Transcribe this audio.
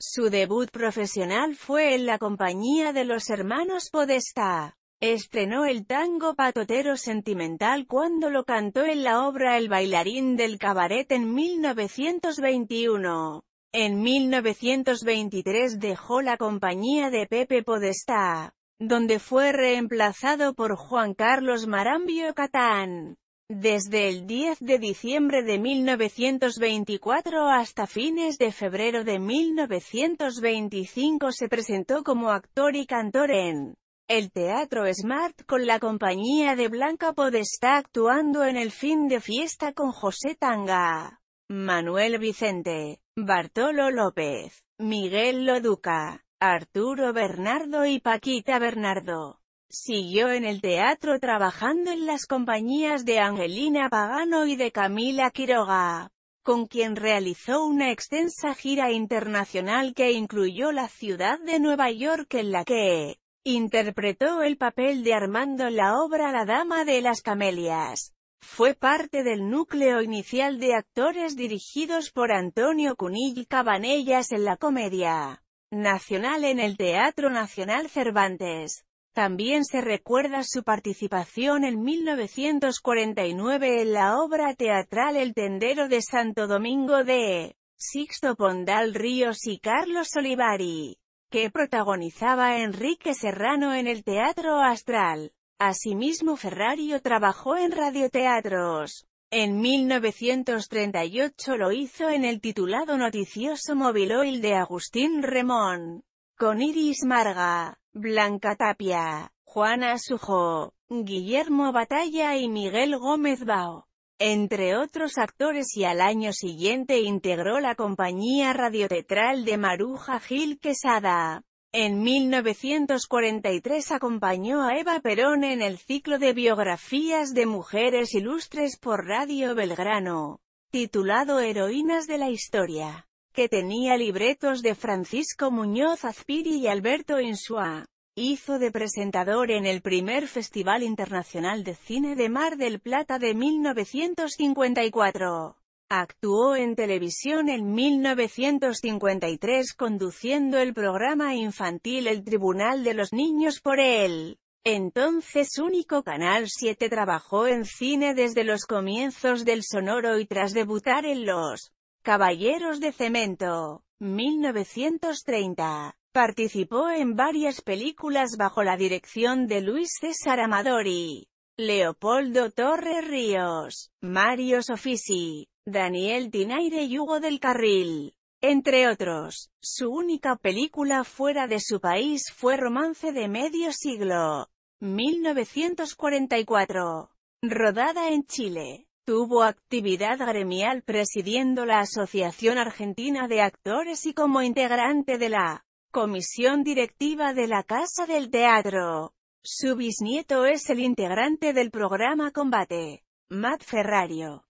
Su debut profesional fue en la compañía de los hermanos Podestá. Estrenó el tango patotero sentimental cuando lo cantó en la obra El bailarín del cabaret en 1921. En 1923 dejó la compañía de Pepe Podestá, donde fue reemplazado por Juan Carlos Marambio Catán. Desde el 10 de diciembre de 1924 hasta fines de febrero de 1925 se presentó como actor y cantor en el Teatro Smart con la compañía de Blanca Podestá actuando en el fin de fiesta con José Tanga, Manuel Vicente, Bartolo López, Miguel Loduca, Arturo Bernardo y Paquita Bernardo. Siguió en el teatro trabajando en las compañías de Angelina Pagano y de Camila Quiroga, con quien realizó una extensa gira internacional que incluyó la ciudad de Nueva York en la que interpretó el papel de Armando en la obra La Dama de las Camelias. Fue parte del núcleo inicial de actores dirigidos por Antonio Cunill Cabanellas en la comedia nacional en el Teatro Nacional Cervantes. También se recuerda su participación en 1949 en la obra teatral El Tendero de Santo Domingo de Sixto Pondal Ríos y Carlos Olivari, que protagonizaba Enrique Serrano en el Teatro Astral. Asimismo Ferrario trabajó en radioteatros. En 1938 lo hizo en el titulado noticioso Oil de Agustín Remón con Iris Marga, Blanca Tapia, Juana Sujo, Guillermo Batalla y Miguel Gómez Bao. Entre otros actores y al año siguiente integró la compañía radioteatral de Maruja Gil Quesada. En 1943 acompañó a Eva Perón en el ciclo de biografías de mujeres ilustres por Radio Belgrano, titulado Heroínas de la Historia que tenía libretos de Francisco Muñoz Azpiri y Alberto Insua. Hizo de presentador en el primer Festival Internacional de Cine de Mar del Plata de 1954. Actuó en televisión en 1953 conduciendo el programa infantil El Tribunal de los Niños por él. Entonces único Canal 7 trabajó en cine desde los comienzos del sonoro y tras debutar en los Caballeros de Cemento, 1930. Participó en varias películas bajo la dirección de Luis César Amadori, Leopoldo Torres Ríos, Mario Sofisi, Daniel Tinaire y Hugo del Carril. Entre otros, su única película fuera de su país fue Romance de medio siglo, 1944, rodada en Chile. Tuvo actividad gremial presidiendo la Asociación Argentina de Actores y como integrante de la Comisión Directiva de la Casa del Teatro. Su bisnieto es el integrante del programa Combate, Matt Ferrario.